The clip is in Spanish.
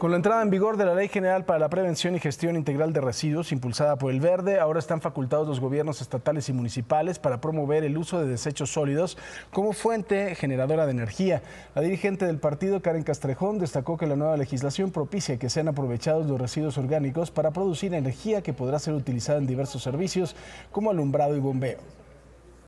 Con la entrada en vigor de la Ley General para la Prevención y Gestión Integral de Residuos, impulsada por el Verde, ahora están facultados los gobiernos estatales y municipales para promover el uso de desechos sólidos como fuente generadora de energía. La dirigente del partido, Karen Castrejón, destacó que la nueva legislación propicia que sean aprovechados los residuos orgánicos para producir energía que podrá ser utilizada en diversos servicios como alumbrado y bombeo.